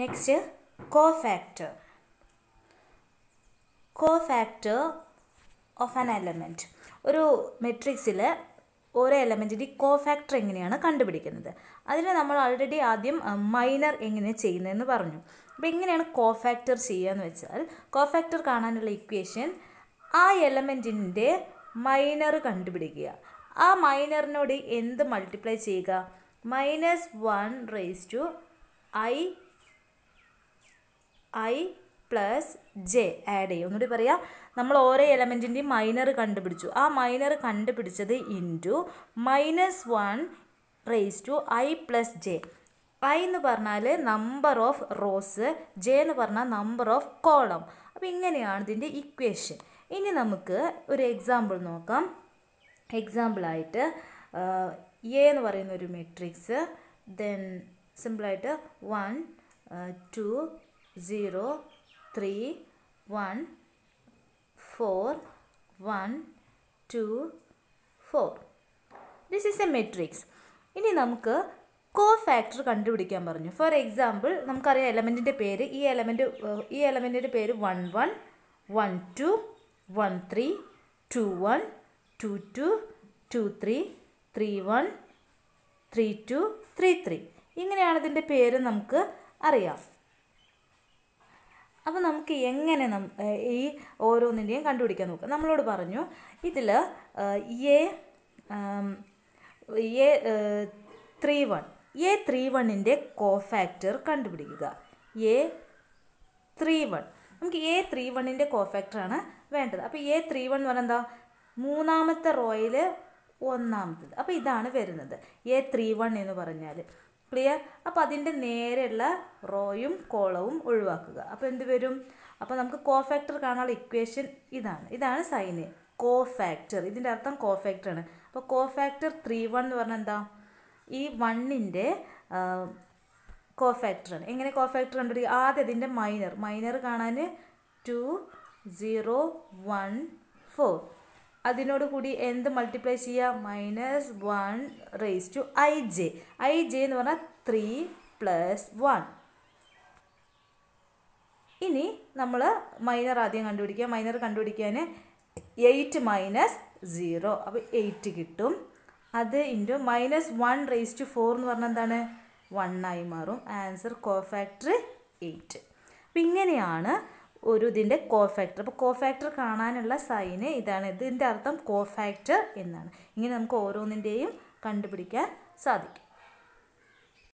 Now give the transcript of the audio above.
next cofactor cofactor of an element ഒരു മെട്രിക്സിൽ ഓരോ എലമെൻറ്റിൻ്റെ കോഫാക്ടർ എങ്ങനെയാണ് കണ്ടുപിടിക്കുന്നത് അതിന് നമ്മൾ ഓൾറെഡി ആദ്യം മൈനർ എങ്ങനെ ചെയ്യുന്നതെന്ന് പറഞ്ഞു അപ്പോൾ എങ്ങനെയാണ് കോഫാക്ടർ എന്ന് വെച്ചാൽ കോഫാക്ടർ കാണാനുള്ള ഇക്വേഷൻ ആ എലമെൻറ്റിൻ്റെ മൈനർ കണ്ടുപിടിക്കുക ആ മൈനറിനോട് എന്ത് മൾട്ടിപ്ലൈ ചെയ്യുക minus one raise to I I plus J add ചെയ്യും ഒന്നുകൂടി പറയാം നമ്മൾ ഓരോ എലമെൻറ്റിൻ്റെയും മൈനർ കണ്ടുപിടിച്ചു ആ മൈനർ കണ്ടുപിടിച്ചത് into minus one raise to I plus J I എന്ന് പറഞ്ഞാൽ നമ്പർ ഓഫ് റോസ് ജെ എന്ന് പറഞ്ഞാൽ നമ്പർ ഓഫ് കോളം അപ്പോൾ ഇങ്ങനെയാണ് ഇതിൻ്റെ ഇക്വേഷൻ ഇനി നമുക്ക് ഒരു എക്സാമ്പിൾ നോക്കാം എക്സാമ്പിളായിട്ട് എ എന്ന് പറയുന്ന ഒരു മെട്രിക്സ് ദെൻ സിമ്പിളായിട്ട് one two zero three one four one two four this is a matrix ഇനി നമുക്ക് കോ ഫാക്ടർ കണ്ടുപിടിക്കാൻ പറഞ്ഞു ഫോർ എക്സാമ്പിൾ നമുക്കറിയാം എലമെൻറ്റിൻ്റെ പേര് ഈ എലമെൻറ്റ് ഈ എലമെൻറ്റിൻ്റെ പേര് one one one two one three two one two two two three three one three two three three ഇങ്ങനെയാണ് ഇതിൻ്റെ പേര് നമുക്ക് അറിയാം അപ്പോൾ നമുക്ക് എങ്ങനെ ഈ ഓരോന്നിൻ്റെയും കണ്ടുപിടിക്കാൻ നോക്കാം നമ്മളോട് പറഞ്ഞു ഇതിൽ A A three one A three വണ്ണിൻ്റെ കോഫാക്ടർ കണ്ടുപിടിക്കുക എ ത്രീ വൺ നമുക്ക് എ ത്രീ വണ്ണിൻ്റെ കോഫാക്ടറാണ് വേണ്ടത് അപ്പോൾ എ ത്രീ വൺ എന്ന് പറഞ്ഞാൽ എന്താ മൂന്നാമത്തെ റോയിൽ ഒന്നാമത്തത് അപ്പോൾ ഇതാണ് വരുന്നത് എ ത്രീ വൺ എന്ന് പറഞ്ഞാൽ ക്ലിയർ അപ്പോൾ അതിൻ്റെ നേരെയുള്ള റോയും കോളവും ഒഴിവാക്കുക അപ്പോൾ എന്ത് വരും അപ്പോൾ നമുക്ക് കോ ഫാക്ടർ കാണാനുള്ള ഇക്വേഷൻ ഇതാണ് ഇതാണ് സൈന് കോ ഫാക്ടർ ഇതിൻ്റെ അർത്ഥം കോ ഫാക്ടർ ആണ് അപ്പോൾ കോ ഫാക്ടർ ത്രീ വൺ എന്ന് പറഞ്ഞാൽ എന്താ ഈ വണ്ണിൻ്റെ കോ ഫാക്ടറാണ് എങ്ങനെ കോ ഫാക്ടർ കണ്ടുപിടിക്കുക ആദ്യം അതിൻ്റെ മൈനർ മൈനർ കാണാൻ ടു സീറോ വൺ ഫോർ അതിനോടുകൂടി എന്ത് മൾട്ടിപ്ലൈ ചെയ്യുക minus one raise to I J I J എന്ന് പറഞ്ഞാൽ ത്രീ പ്ലസ് വൺ ഇനി നമ്മൾ മൈനർ ആദ്യം കണ്ടുപിടിക്കുക മൈനർ കണ്ടുപിടിക്കാൻ എയ്റ്റ് മൈനസ് സീറോ അപ്പോൾ എയ്റ്റ് കിട്ടും അത് into minus one raise to four എന്ന് പറഞ്ഞാൽ എന്താണ് വണ്ണായി മാറും ആൻസർ കോഫാക്ടർ എയ്റ്റ് അപ്പം ഇങ്ങനെയാണ് ഒരു ഇതിൻ്റെ കോഫാക്ടർ അപ്പോൾ കോഫാക്ടർ കാണാനുള്ള സൈന് ഇതാണ് ഇതിൻ്റെ അർത്ഥം കോഫാക്ടർ എന്നാണ് ഇങ്ങനെ നമുക്ക് ഓരോന്നിൻ്റെയും കണ്ടുപിടിക്കാൻ സാധിക്കും